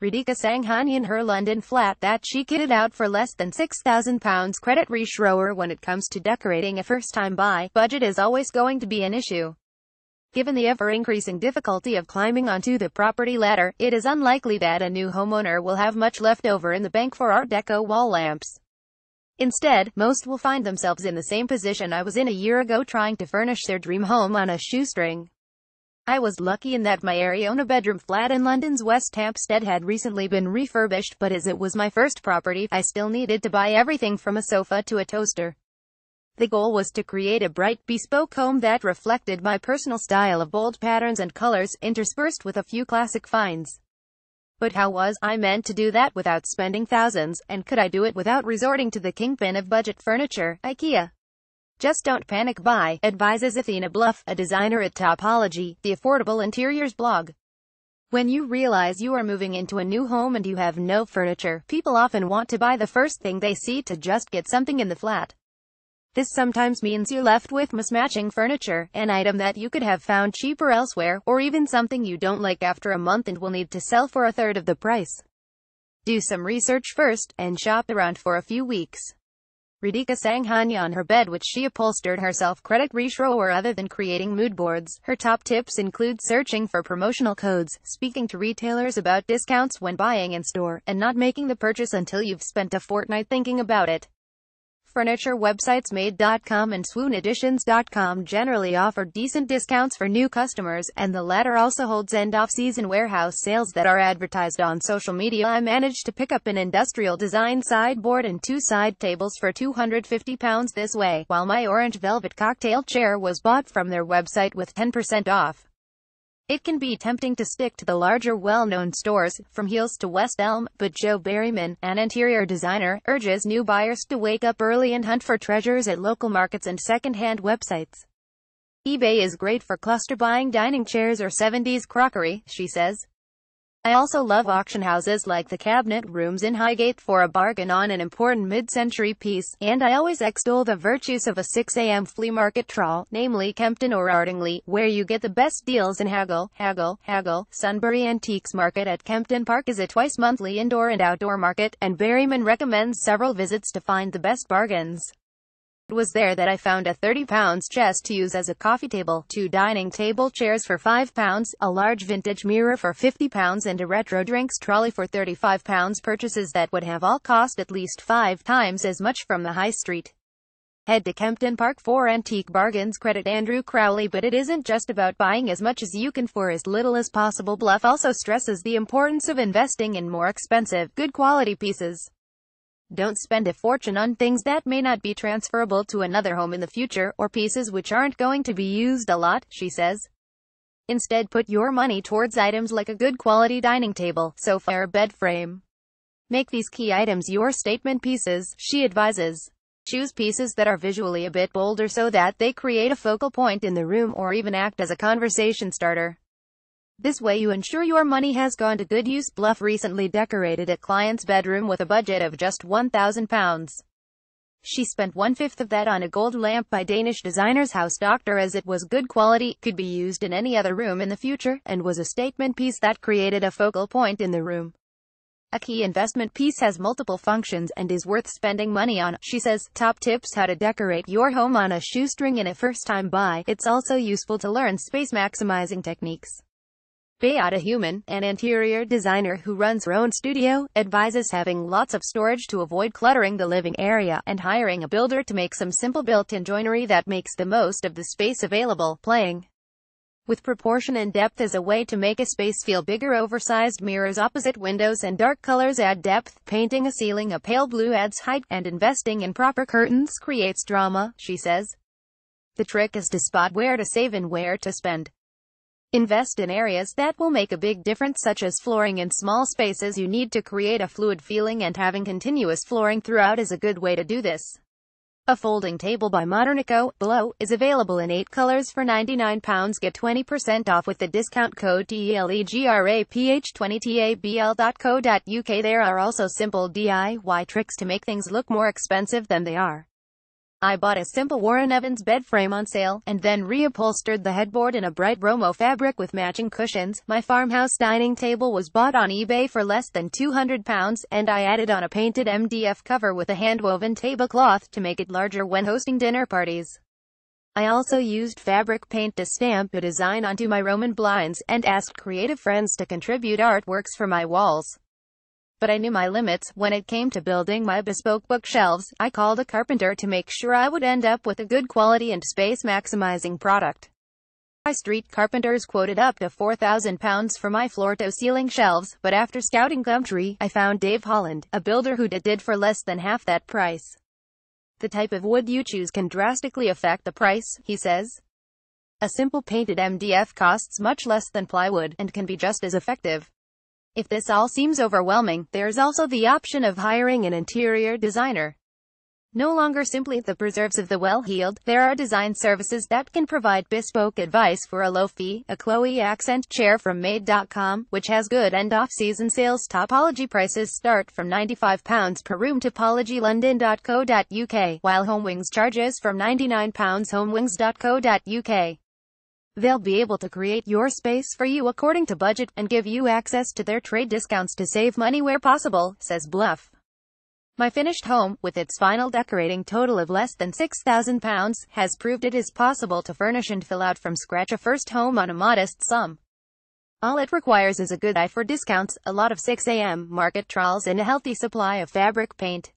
Radhika Sanghani in her London flat that she kitted out for less than £6,000 credit re when it comes to decorating a first-time buy, budget is always going to be an issue. Given the ever-increasing difficulty of climbing onto the property ladder, it is unlikely that a new homeowner will have much left over in the bank for Art Deco wall lamps. Instead, most will find themselves in the same position I was in a year ago trying to furnish their dream home on a shoestring. I was lucky in that my Ariona bedroom flat in London's West Hampstead had recently been refurbished but as it was my first property, I still needed to buy everything from a sofa to a toaster. The goal was to create a bright, bespoke home that reflected my personal style of bold patterns and colors, interspersed with a few classic finds. But how was I meant to do that without spending thousands, and could I do it without resorting to the kingpin of budget furniture, IKEA? Just don't panic buy, advises Athena Bluff, a designer at Topology, the affordable interiors blog. When you realize you are moving into a new home and you have no furniture, people often want to buy the first thing they see to just get something in the flat. This sometimes means you're left with mismatching furniture, an item that you could have found cheaper elsewhere, or even something you don't like after a month and will need to sell for a third of the price. Do some research first, and shop around for a few weeks. Radhika sang Hanya on her bed which she upholstered herself credit or other than creating mood boards. Her top tips include searching for promotional codes, speaking to retailers about discounts when buying in store, and not making the purchase until you've spent a fortnight thinking about it. Furniture websites Made.com and SwoonEditions.com generally offer decent discounts for new customers, and the latter also holds end-off-season warehouse sales that are advertised on social media. I managed to pick up an industrial design sideboard and two side tables for £250 this way, while my orange velvet cocktail chair was bought from their website with 10% off. It can be tempting to stick to the larger well-known stores, from Heels to West Elm, but Joe Berryman, an interior designer, urges new buyers to wake up early and hunt for treasures at local markets and second-hand websites. eBay is great for cluster buying dining chairs or 70s crockery, she says. I also love auction houses like the Cabinet Rooms in Highgate for a bargain on an important mid-century piece, and I always extol the virtues of a 6 a.m. flea market trawl, namely Kempton or Ardingly, where you get the best deals in Haggle, Haggle, Haggle. Sunbury Antiques Market at Kempton Park is a twice-monthly indoor and outdoor market, and Berryman recommends several visits to find the best bargains. It was there that I found a 30 pounds chest to use as a coffee table, two dining table chairs for 5 pounds, a large vintage mirror for 50 pounds and a retro drinks trolley for 35 pounds purchases that would have all cost at least 5 times as much from the high street. Head to Kempton Park for antique bargains credit Andrew Crowley but it isn't just about buying as much as you can for as little as possible Bluff also stresses the importance of investing in more expensive, good quality pieces. Don't spend a fortune on things that may not be transferable to another home in the future, or pieces which aren't going to be used a lot, she says. Instead put your money towards items like a good quality dining table, sofa or bed frame. Make these key items your statement pieces, she advises. Choose pieces that are visually a bit bolder so that they create a focal point in the room or even act as a conversation starter. This way you ensure your money has gone to good use. Bluff recently decorated a client's bedroom with a budget of just £1,000. She spent one-fifth of that on a gold lamp by Danish designers House Doctor as it was good quality, could be used in any other room in the future, and was a statement piece that created a focal point in the room. A key investment piece has multiple functions and is worth spending money on, she says. Top tips how to decorate your home on a shoestring in a first-time buy. It's also useful to learn space maximizing techniques. Beata Human, an interior designer who runs her own studio, advises having lots of storage to avoid cluttering the living area, and hiring a builder to make some simple built-in joinery that makes the most of the space available, playing with proportion and depth as a way to make a space feel bigger oversized mirrors opposite windows and dark colors add depth, painting a ceiling a pale blue adds height, and investing in proper curtains creates drama, she says. The trick is to spot where to save and where to spend. Invest in areas that will make a big difference such as flooring in small spaces you need to create a fluid feeling and having continuous flooring throughout is a good way to do this. A folding table by Modernico, below, is available in 8 colors for £99. Get 20% off with the discount code TELEGRAPH20TABL.co.uk There are also simple DIY tricks to make things look more expensive than they are. I bought a simple Warren Evans bed frame on sale, and then reupholstered the headboard in a bright Romo fabric with matching cushions. My farmhouse dining table was bought on eBay for less than £200, and I added on a painted MDF cover with a handwoven tablecloth to make it larger when hosting dinner parties. I also used fabric paint to stamp a design onto my Roman blinds, and asked creative friends to contribute artworks for my walls but I knew my limits. When it came to building my bespoke bookshelves, I called a carpenter to make sure I would end up with a good quality and space-maximizing product. My street carpenters quoted up to £4,000 for my floor-to-ceiling shelves, but after scouting Gumtree, I found Dave Holland, a builder who did it for less than half that price. The type of wood you choose can drastically affect the price, he says. A simple painted MDF costs much less than plywood, and can be just as effective. If this all seems overwhelming, there is also the option of hiring an interior designer. No longer simply the preserves of the well-heeled, there are design services that can provide bespoke advice for a low fee. A Chloe accent chair from Made.com, which has good end off-season sales. Topology prices start from £95 per room. Topologylondon.co.uk, while HomeWings charges from £99. HomeWings.co.uk. They'll be able to create your space for you according to budget and give you access to their trade discounts to save money where possible, says Bluff. My finished home, with its final decorating total of less than £6,000, has proved it is possible to furnish and fill out from scratch a first home on a modest sum. All it requires is a good eye for discounts, a lot of 6am market trials and a healthy supply of fabric paint.